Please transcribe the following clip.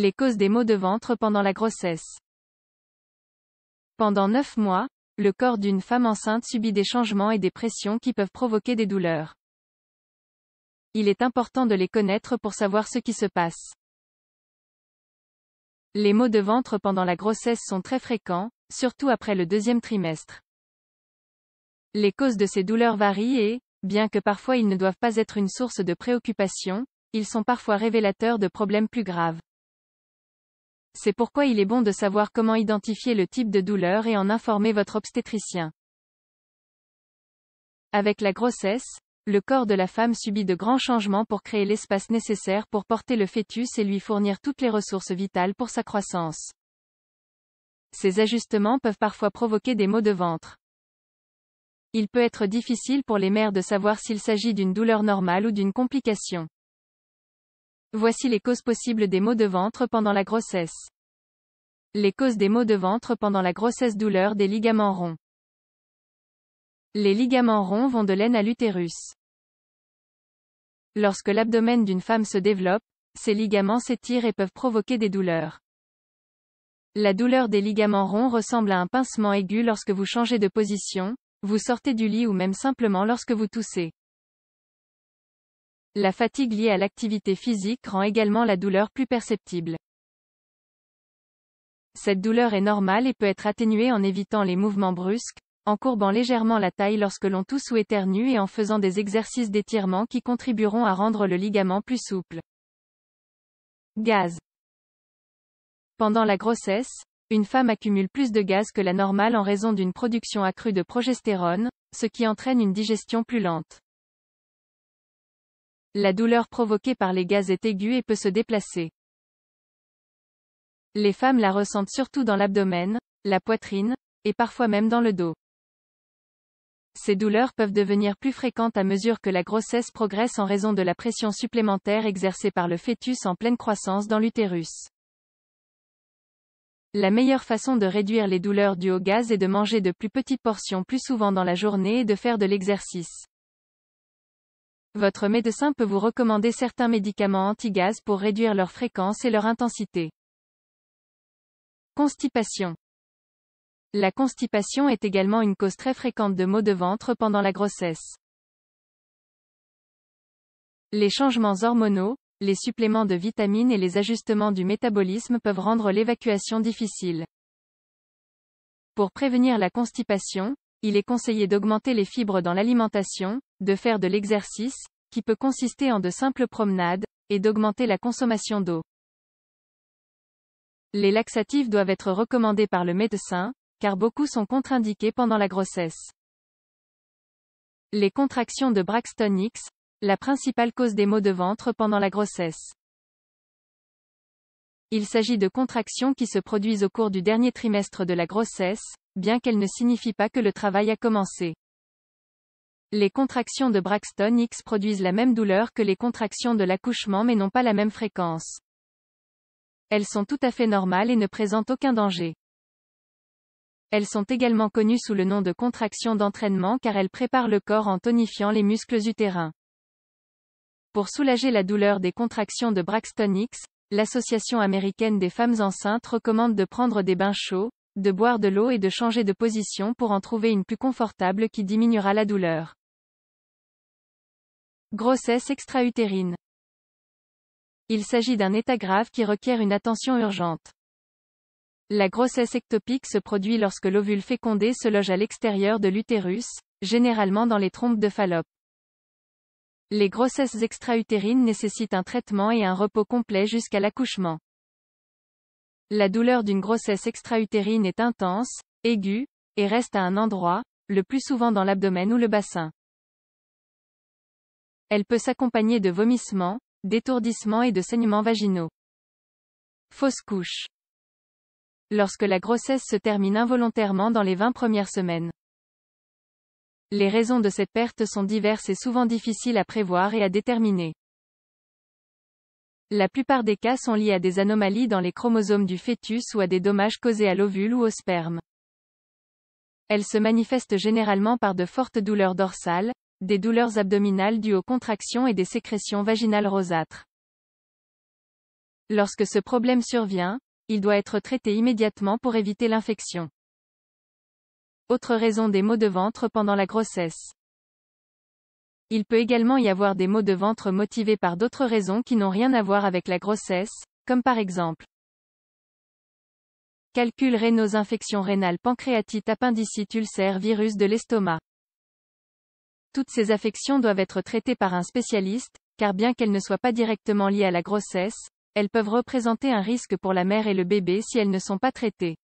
Les causes des maux de ventre pendant la grossesse. Pendant 9 mois, le corps d'une femme enceinte subit des changements et des pressions qui peuvent provoquer des douleurs. Il est important de les connaître pour savoir ce qui se passe. Les maux de ventre pendant la grossesse sont très fréquents, surtout après le deuxième trimestre. Les causes de ces douleurs varient et, bien que parfois ils ne doivent pas être une source de préoccupation, ils sont parfois révélateurs de problèmes plus graves. C'est pourquoi il est bon de savoir comment identifier le type de douleur et en informer votre obstétricien. Avec la grossesse, le corps de la femme subit de grands changements pour créer l'espace nécessaire pour porter le fœtus et lui fournir toutes les ressources vitales pour sa croissance. Ces ajustements peuvent parfois provoquer des maux de ventre. Il peut être difficile pour les mères de savoir s'il s'agit d'une douleur normale ou d'une complication. Voici les causes possibles des maux de ventre pendant la grossesse. Les causes des maux de ventre pendant la grossesse douleur des ligaments ronds. Les ligaments ronds vont de l'aine à l'utérus. Lorsque l'abdomen d'une femme se développe, ces ligaments s'étirent et peuvent provoquer des douleurs. La douleur des ligaments ronds ressemble à un pincement aigu lorsque vous changez de position, vous sortez du lit ou même simplement lorsque vous toussez. La fatigue liée à l'activité physique rend également la douleur plus perceptible. Cette douleur est normale et peut être atténuée en évitant les mouvements brusques, en courbant légèrement la taille lorsque l'on tousse ou éternue et en faisant des exercices d'étirement qui contribueront à rendre le ligament plus souple. Gaz. Pendant la grossesse, une femme accumule plus de gaz que la normale en raison d'une production accrue de progestérone, ce qui entraîne une digestion plus lente. La douleur provoquée par les gaz est aiguë et peut se déplacer. Les femmes la ressentent surtout dans l'abdomen, la poitrine, et parfois même dans le dos. Ces douleurs peuvent devenir plus fréquentes à mesure que la grossesse progresse en raison de la pression supplémentaire exercée par le fœtus en pleine croissance dans l'utérus. La meilleure façon de réduire les douleurs dues au gaz est de manger de plus petites portions plus souvent dans la journée et de faire de l'exercice. Votre médecin peut vous recommander certains médicaments anti-gaz pour réduire leur fréquence et leur intensité. Constipation. La constipation est également une cause très fréquente de maux de ventre pendant la grossesse. Les changements hormonaux, les suppléments de vitamines et les ajustements du métabolisme peuvent rendre l'évacuation difficile. Pour prévenir la constipation, il est conseillé d'augmenter les fibres dans l'alimentation, de faire de l'exercice, qui peut consister en de simples promenades, et d'augmenter la consommation d'eau. Les laxatifs doivent être recommandés par le médecin, car beaucoup sont contre-indiqués pendant la grossesse. Les contractions de Braxton X, la principale cause des maux de ventre pendant la grossesse. Il s'agit de contractions qui se produisent au cours du dernier trimestre de la grossesse, bien qu'elles ne signifient pas que le travail a commencé. Les contractions de Braxton X produisent la même douleur que les contractions de l'accouchement mais n'ont pas la même fréquence. Elles sont tout à fait normales et ne présentent aucun danger. Elles sont également connues sous le nom de contractions d'entraînement car elles préparent le corps en tonifiant les muscles utérins. Pour soulager la douleur des contractions de Braxton X, l'Association américaine des femmes enceintes recommande de prendre des bains chauds, de boire de l'eau et de changer de position pour en trouver une plus confortable qui diminuera la douleur. Grossesse extra-utérine. Il s'agit d'un état grave qui requiert une attention urgente. La grossesse ectopique se produit lorsque l'ovule fécondé se loge à l'extérieur de l'utérus, généralement dans les trompes de Fallope. Les grossesses extra-utérines nécessitent un traitement et un repos complet jusqu'à l'accouchement. La douleur d'une grossesse extra-utérine est intense, aiguë, et reste à un endroit, le plus souvent dans l'abdomen ou le bassin. Elle peut s'accompagner de vomissements, d'étourdissements et de saignements vaginaux. Fausse couche. Lorsque la grossesse se termine involontairement dans les 20 premières semaines. Les raisons de cette perte sont diverses et souvent difficiles à prévoir et à déterminer. La plupart des cas sont liés à des anomalies dans les chromosomes du fœtus ou à des dommages causés à l'ovule ou au sperme. Elle se manifestent généralement par de fortes douleurs dorsales, des douleurs abdominales dues aux contractions et des sécrétions vaginales rosâtres. Lorsque ce problème survient, il doit être traité immédiatement pour éviter l'infection. Autre raison des maux de ventre pendant la grossesse. Il peut également y avoir des maux de ventre motivés par d'autres raisons qui n'ont rien à voir avec la grossesse, comme par exemple calculs rénaux, infections rénales pancréatite, appendicite, ulcère, virus de l'estomac. Toutes ces affections doivent être traitées par un spécialiste, car bien qu'elles ne soient pas directement liées à la grossesse, elles peuvent représenter un risque pour la mère et le bébé si elles ne sont pas traitées.